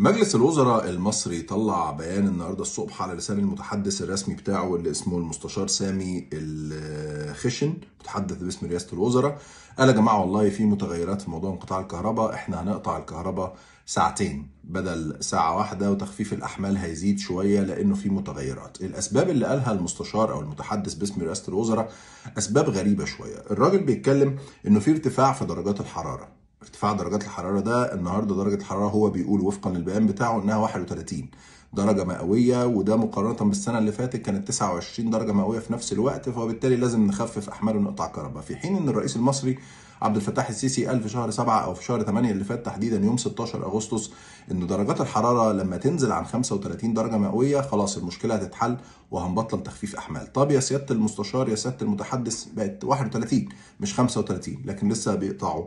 مجلس الوزراء المصري طلع بيان النهارده الصبح على لسان المتحدث الرسمي بتاعه اللي اسمه المستشار سامي الخشن متحدث باسم رئاسه الوزراء قال يا جماعه والله في متغيرات في موضوع انقطاع الكهرباء احنا هنقطع الكهرباء ساعتين بدل ساعه واحده وتخفيف الاحمال هيزيد شويه لانه في متغيرات الاسباب اللي قالها المستشار او المتحدث باسم رئاسه الوزراء اسباب غريبه شويه الراجل بيتكلم انه في ارتفاع في درجات الحراره ارتفاع درجات الحراره ده النهارده درجه الحراره هو بيقول وفقا للبيان بتاعه انها 31 درجه مئويه وده مقارنه بالسنه اللي فاتت كانت 29 درجه مئويه في نفس الوقت فبالتالي لازم نخفف احمال ونقطع كهرباء في حين ان الرئيس المصري عبد الفتاح السيسي قال في شهر 7 او في شهر 8 اللي فات تحديدا يوم 16 اغسطس ان درجات الحراره لما تنزل عن 35 درجه مئويه خلاص المشكله هتتحل وهنبطل تخفيف احمال طب يا سياده المستشار يا سياده المتحدث بقت 31 مش 35 لكن لسه بيقطعوا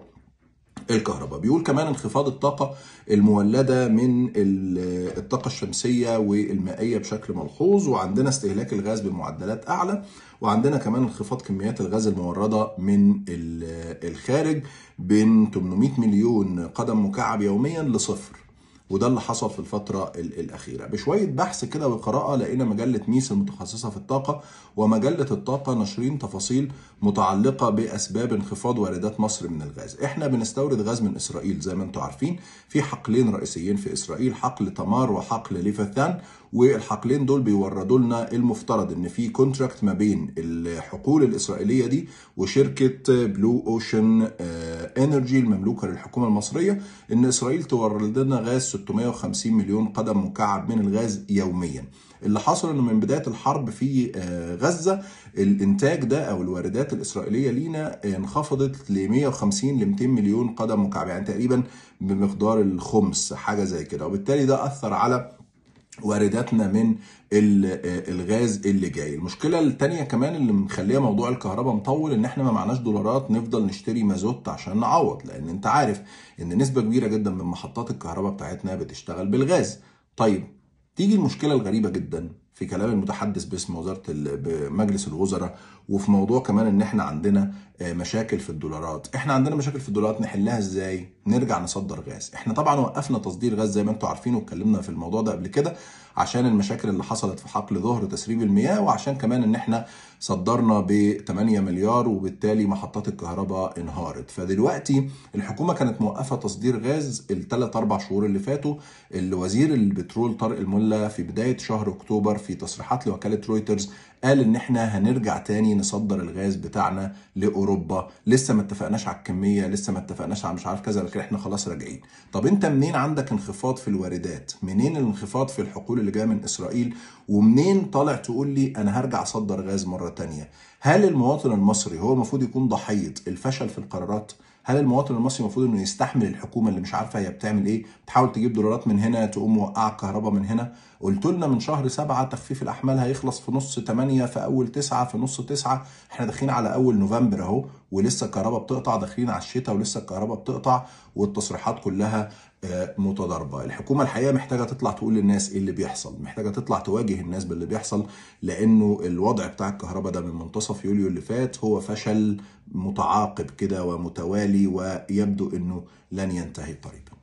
الكهرباء بيقول كمان انخفاض الطاقة المولدة من الطاقة الشمسية والمائية بشكل ملحوظ وعندنا استهلاك الغاز بمعدلات أعلى وعندنا كمان انخفاض كميات الغاز الموردة من الخارج بين 800 مليون قدم مكعب يوميا لصفر وده اللي حصل في الفترة الأخيرة بشوية بحث كده وقراءة لقينا مجلة ميس المتخصصة في الطاقة ومجلة الطاقة ناشرين تفاصيل متعلقة بأسباب انخفاض واردات مصر من الغاز احنا بنستورد غاز من إسرائيل زي ما انتم عارفين في حقلين رئيسيين في إسرائيل حقل تمار وحقل ليفاثان والحقلين دول بيوردوا لنا المفترض ان في كونتراكت ما بين الحقول الإسرائيلية دي وشركة بلو أوشن آه انرجي المملوكه للحكومه المصريه ان اسرائيل تورد لنا غاز 650 مليون قدم مكعب من الغاز يوميا اللي حصل انه من بدايه الحرب في آه، غزه الانتاج ده او الواردات الاسرائيليه لينا انخفضت ل 150 ل 200 مليون قدم مكعب يعني تقريبا بمقدار الخمس حاجه زي كده وبالتالي ده اثر على وارداتنا من الغاز اللي جاي المشكله الثانيه كمان اللي مخليه موضوع الكهرباء مطول ان احنا ما معناش دولارات نفضل نشتري مازوت عشان نعوض لان انت عارف ان نسبه كبيره جدا من محطات الكهرباء بتاعتنا بتشتغل بالغاز طيب تيجي المشكله الغريبه جدا في كلام المتحدث باسم وزاره مجلس الوزراء وفي موضوع كمان ان احنا عندنا آه، مشاكل في الدولارات، احنا عندنا مشاكل في الدولارات نحلها ازاي؟ نرجع نصدر غاز، احنا طبعا وقفنا تصدير غاز زي ما انتم عارفين واتكلمنا في الموضوع ده قبل كده عشان المشاكل اللي حصلت في حقل ظهر تسريب المياه وعشان كمان ان احنا صدرنا ب 8 مليار وبالتالي محطات الكهرباء انهارت فدلوقتي الحكومه كانت موقفه تصدير غاز الثلاث اربع شهور اللي فاتوا اللي وزير البترول طارق الملا في بدايه شهر اكتوبر في تصريحات لوكاله رويترز قال ان احنا هنرجع تاني نصدر الغاز بتاعنا لاوروبا لسه ما اتفقناش على الكميه لسه ما اتفقناش على مش عارف كذا لكن احنا خلاص راجعين طب انت منين عندك انخفاض في الواردات منين الانخفاض في الحقول اللي جاي من اسرائيل ومنين طالع تقول لي انا هرجع اصدر غاز مره تانية هل المواطن المصري هو المفروض يكون ضحيه الفشل في القرارات هل المواطن المصري المفروض انه يستحمل الحكومه اللي مش عارفه هي بتعمل ايه بتحاول تجيب دولارات من هنا تقوم موقعه الكهرباء من هنا قلت لنا من شهر سبعة تخفيف الاحمال هيخلص في نص 8 في اول 9 في نص 9 احنا داخلين على اول نوفمبر اهو ولسه الكهرباء بتقطع داخلين على الشتاء ولسه الكهرباء بتقطع والتصريحات كلها آه، متضاربه الحكومه الحقيقه محتاجه تطلع تقول للناس ايه اللي بيحصل محتاجه تطلع تواجه الناس باللي بيحصل لانه الوضع بتاع الكهرباء ده من منتصف يوليو اللي فات هو فشل متعاقب كده ومتوالي بالتالي ويبدو أنه لن ينتهي قريبا